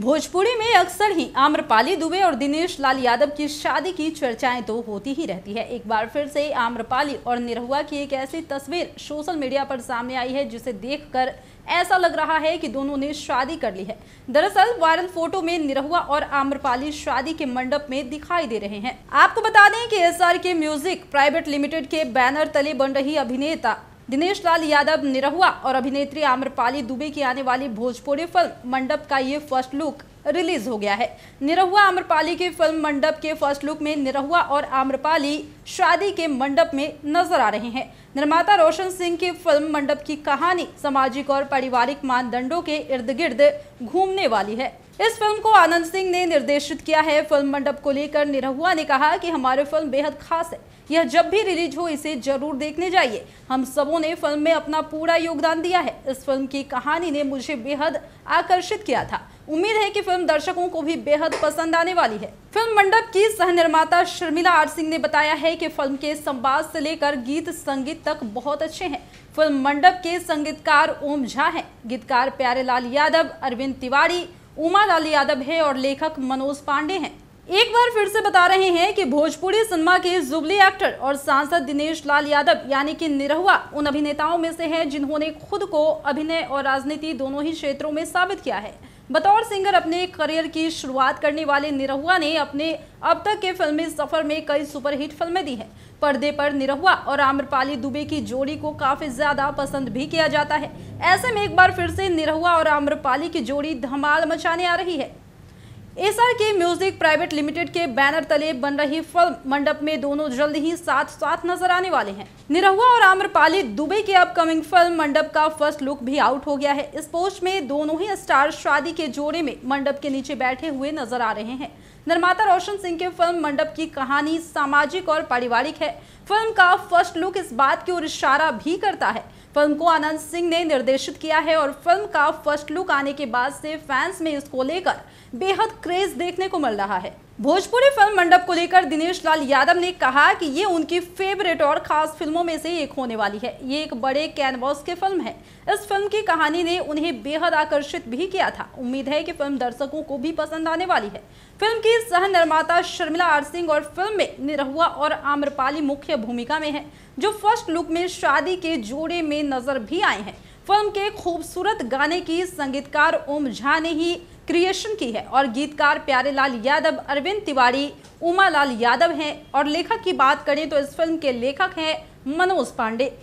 भोजपुरी में अक्सर ही आम्रपाली दुबे और दिनेश लाल यादव की शादी की चर्चाएं तो होती ही रहती है एक बार फिर से आम्रपाली और निरहुआ की एक ऐसी तस्वीर सोशल मीडिया पर सामने आई है जिसे देखकर ऐसा लग रहा है कि दोनों ने शादी कर ली है दरअसल वायरल फोटो में निरहुआ और आम्रपाली शादी के मंडप में दिखाई दे रहे हैं आपको बता दें की S K music private limited के बैनर तले बन रही अभिनेता दिनेश लाल यादव निरहुआ और अभिनेत्री आम्रपाली दुबे की आने वाली भोजपुरी फिल्म मंडप का ये फर्स्ट लुक रिलीज हो गया है निरहुआ आम्रपाली की फिल्म मंडप के फर्स्ट लुक में निरहुआ और आम्रपाली शादी के मंडप में नजर आ रहे हैं निर्माता रोशन सिंह की फिल्म मंडप की कहानी सामाजिक और पारिवारिक मानदंडों के इर्द गिर्द घूमने वाली है इस फिल्म को आनंद सिंह ने निर्देशित किया है फिल्म मंडप को लेकर निरहुआ ने कहा कि हमारी फिल्म बेहद खास है यह जब भी रिलीज हो इसे जरूर देखने जाइए हम सबों ने फिल्म में अपना पूरा योगदान दिया है इस फिल्म की कहानी ने मुझे बेहद आकर्षित किया था उम्मीद है कि फिल्म दर्शकों को भी बेहद पसंद आने वाली है फिल्म मंडप की सह निर्माता शर्मिला आर सिंह ने बताया है कि फिल्म के संवाद से लेकर गीत संगीत तक बहुत अच्छे हैं फिल्म मंडप के संगीतकार ओम झा हैं गीतकार प्यारेलाल यादव अरविंद तिवारी उमा लाल यादव है और लेखक मनोज पांडे हैं एक बार फिर से बता रहे हैं कि भोजपुरी सिनेमा के जुबली एक्टर और सांसद दिनेश लाल यादव यानी कि निरहुआ उन अभिनेताओं में से हैं जिन्होंने खुद को अभिनय और राजनीति दोनों ही क्षेत्रों में साबित किया है बतौर सिंगर अपने करियर की शुरुआत करने वाले निरहुआ ने अपने अब तक के फिल्मी सफर में कई सुपरहिट फिल्में दी हैं पर्दे पर निरहुआ और आम्रपाली दुबे की जोड़ी को काफी ज्यादा पसंद भी किया जाता है ऐसे में एक बार फिर से निरहुआ और आम्रपाली की जोड़ी धमाल मचाने आ रही है SR K music private limited के बैनर तले बन रही फिल्म मंडप में दोनों जल्द ही साथ साथ नजर आने वाले हैं निरहुआ और आम्रपाली दुबई के अपकमिंग फिल्म मंडप का फर्स्ट लुक भी आउट हो गया है इस पोस्ट में दोनों ही स्टार शादी के जोड़े में मंडप के नीचे बैठे हुए नजर आ रहे हैं निर्माता रोशन सिंह के फिल्म मंडप की कहानी सामाजिक और पारिवारिक है फिल्म का फर्स्ट लुक इस बात की ओर इशारा भी करता है फिल्म को आनंद सिंह ने निर्देशित किया है और फिल्म का फर्स्ट लुक आने के बाद से फैंस में इसको लेकर बेहद क्रेज देखने को मिल रहा है भोजपुरी फिल्म मंडप को लेकर दिनेश लाल यादव ने कहा कि ये उनकी फेवरेट और खास फिल्मों में से एक होने वाली है ये एक बड़े कैनवास की फिल्म है इस फिल्म की कहानी ने उन्हें बेहद आकर्षित भी किया था उम्मीद है कि फिल्म दर्शकों को भी पसंद आने वाली है फिल्म की सह निर्माता शर्मिला आर सिंह और फिल्म में निरहुआ और आम्रपाली मुख्य भूमिका में है जो फर्स्ट लुक में शादी के जोड़े में नजर भी आए हैं फिल्म के खूबसूरत गाने की संगीतकार ओम झा ने ही क्रिएशन की है और गीतकार प्यारे लाल यादव अरविंद तिवारी उमा लाल यादव हैं और लेखक की बात करें तो इस फिल्म के लेखक हैं मनोज पांडे